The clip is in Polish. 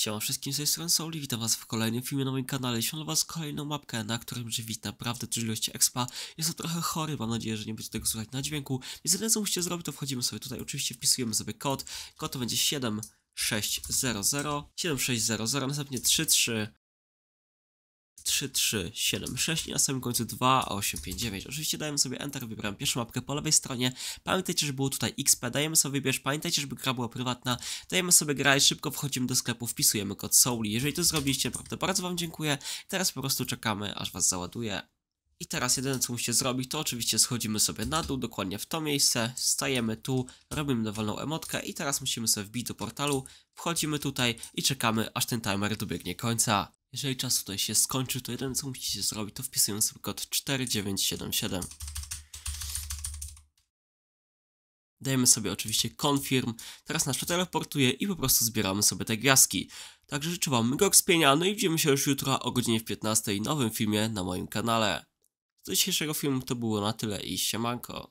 Siema wszystkim, z tej strony Souli, witam was w kolejnym filmie na moim kanale. Siądę was kolejną mapkę, na którym żywić naprawdę dużo ilości expa. Jestem trochę chory, mam nadzieję, że nie będzie tego słuchać na dźwięku. Więc jedyne co musicie zrobić, to wchodzimy sobie tutaj, oczywiście wpisujemy sobie kod. Kod to będzie 7600, 7600, następnie 33 3376 i na samym końcu 2859. Oczywiście dajemy sobie Enter, wybieram pierwszą mapkę po lewej stronie. Pamiętajcie, że było tutaj XP, dajemy sobie wybierz, pamiętajcie, żeby gra była prywatna. Dajemy sobie grać, szybko wchodzimy do sklepu, wpisujemy kod Souli. Jeżeli to zrobiliście, naprawdę bardzo wam dziękuję. Teraz po prostu czekamy, aż was załaduje. I teraz jedyne co musicie zrobić to oczywiście schodzimy sobie na dół, dokładnie w to miejsce, stajemy tu, robimy dowolną emotkę i teraz musimy sobie wbić do portalu, wchodzimy tutaj i czekamy aż ten timer dobiegnie końca. Jeżeli czas tutaj się skończy, to jeden co musicie zrobić, to wpisując sobie kod 4977. Dajemy sobie oczywiście confirm, teraz nasz teleportuje i po prostu zbieramy sobie te gwiazdki. Także życzę Wam miłego wspienia, no i widzimy się już jutro o godzinie w 15 w nowym filmie na moim kanale. Do dzisiejszego filmu to było na tyle i siemanko.